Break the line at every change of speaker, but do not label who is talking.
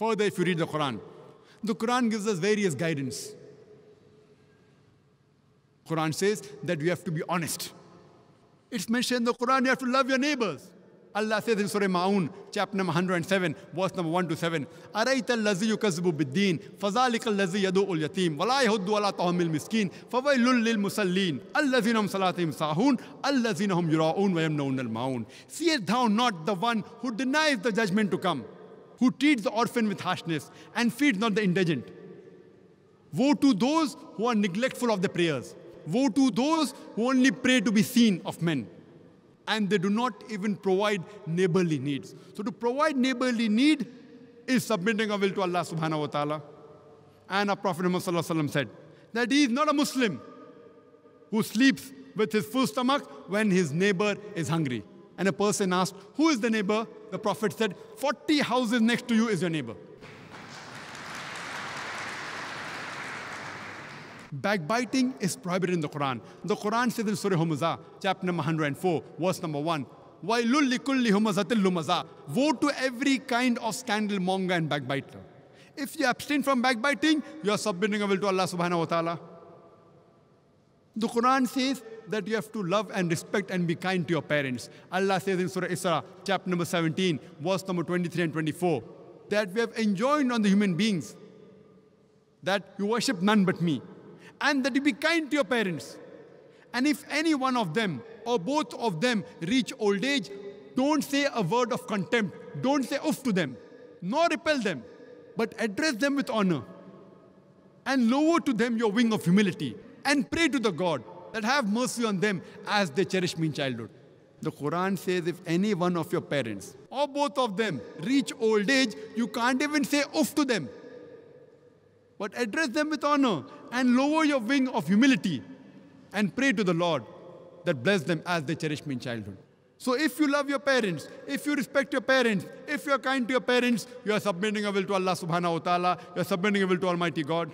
Further, if you read the Quran, the Quran gives us various guidance. Quran says that we have to be honest. It's mentioned in the Quran, you have to love your neighbors. Allah says in Surah Ma'un, chapter number 107, verse number 1 to 7, أَرَيْتَ Seest thou not the one who denies the judgment to come? who treats the orphan with harshness and feeds not the indigent. Woe to those who are neglectful of the prayers. Woe to those who only pray to be seen of men. And they do not even provide neighborly needs. So to provide neighborly need is submitting a will to Allah subhanahu wa ta'ala. And our Prophet Muhammad said that he is not a Muslim who sleeps with his full stomach when his neighbor is hungry and a person asked, Who is the neighbor? The Prophet said, 40 houses next to you is your neighbor. Backbiting is prohibited in the Quran. The Quran says in Surah Humazah, chapter number 104, verse number 1, Woe to every kind of scandal monger and backbiter. If you abstain from backbiting, you are submitting a will to Allah subhanahu wa ta'ala. The Quran says that you have to love and respect and be kind to your parents. Allah says in Surah Isra, chapter number 17, verse number 23 and 24, that we have enjoined on the human beings that you worship none but me and that you be kind to your parents. And if any one of them or both of them reach old age, don't say a word of contempt. Don't say off to them, nor repel them, but address them with honor. And lower to them your wing of humility and pray to the God that have mercy on them as they cherished me in childhood. The Quran says if any one of your parents or both of them reach old age, you can't even say off to them. But address them with honor and lower your wing of humility and pray to the Lord that bless them as they cherished me in childhood. So if you love your parents, if you respect your parents, if you are kind to your parents, you are submitting your will to Allah subhanahu wa ta'ala, you are submitting your will to Almighty God.